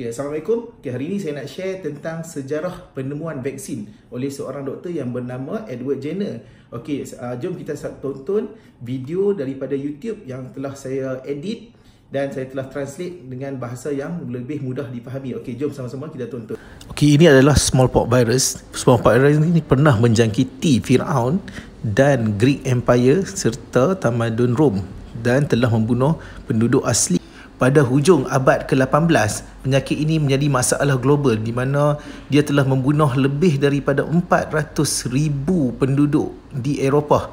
Okay, Assalamualaikum. Okay, hari ini saya nak share tentang sejarah penemuan vaksin oleh seorang doktor yang bernama Edward Jenner. Okay, uh, ah, jom kita tonton video daripada YouTube yang telah saya edit dan saya telah translate dengan bahasa yang lebih mudah dipahami. Okey jom sama-sama kita tonton. Okey ini adalah smallpox virus. Smallpox virus ini pernah menjangkiti Fir'aun dan Greek Empire serta tamadun Rom dan telah membunuh penduduk asli pada hujung abad ke-18 penyakit ini menjadi masalah global di mana dia telah membunuh lebih daripada 400,000 penduduk di Eropah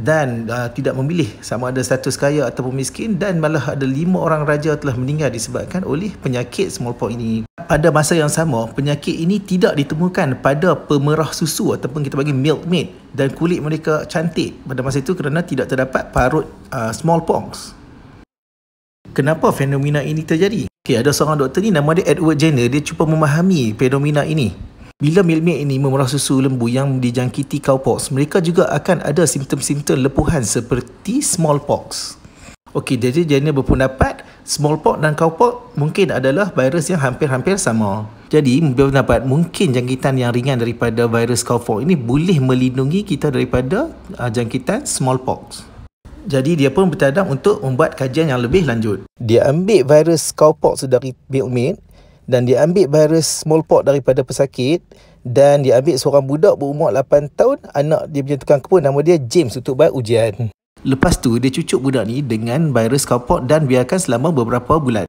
dan uh, tidak memilih sama ada status kaya ataupun miskin dan malah ada lima orang raja telah meninggal disebabkan oleh penyakit smallpox ini. Pada masa yang sama, penyakit ini tidak ditemukan pada pemerah susu ataupun kita bagi milkmaid dan kulit mereka cantik pada masa itu kerana tidak terdapat parut uh, smallpox kenapa fenomena ini terjadi. Okay, ada seorang doktor ni nama dia Edward Jenner, dia cuba memahami fenomena ini. Bila milmik ini memerah susu lembu yang dijangkiti cowpox, mereka juga akan ada simptom-simptom lepuhan seperti smallpox. Okey, jadi Jenner berpendapat smallpox dan cowpox mungkin adalah virus yang hampir-hampir sama. Jadi, berpendapat mungkin jangkitan yang ringan daripada virus cowpox ini boleh melindungi kita daripada uh, jangkitan smallpox. Jadi dia pun bertadang untuk membuat kajian yang lebih lanjut. Dia ambil virus cowpox dari Bilmit dan dia ambil virus smallpox daripada pesakit dan dia ambil seorang budak berumur 8 tahun, anak dia punya tukang kebun nama dia James untuk buat ujian. Lepas tu dia cucuk budak ni dengan virus cowpox dan biarkan selama beberapa bulan.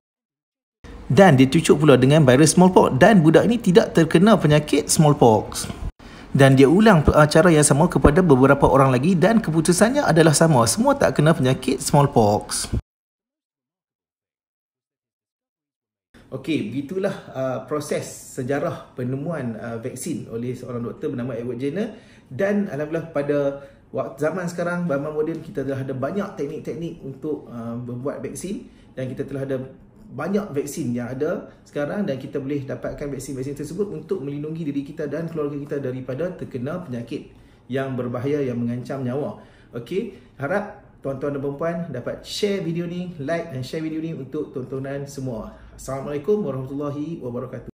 Dan dia cucuk pula dengan virus smallpox dan budak ini tidak terkena penyakit smallpox dan dia ulang uh, cara yang sama kepada beberapa orang lagi dan keputusannya adalah sama semua tak kena penyakit smallpox Okey, itulah uh, proses sejarah penemuan uh, vaksin oleh seorang doktor bernama Edward Jenner dan alhamdulillah pada waktu zaman sekarang zaman moden kita telah ada banyak teknik-teknik untuk uh, membuat vaksin dan kita telah ada banyak vaksin yang ada sekarang dan kita boleh dapatkan vaksin-vaksin tersebut untuk melindungi diri kita dan keluarga kita daripada terkena penyakit yang berbahaya yang mengancam nyawa. Okey, harap tuan-tuan dan puan-puan dapat share video ni, like dan share video ni untuk tontonan semua. Assalamualaikum warahmatullahi wabarakatuh.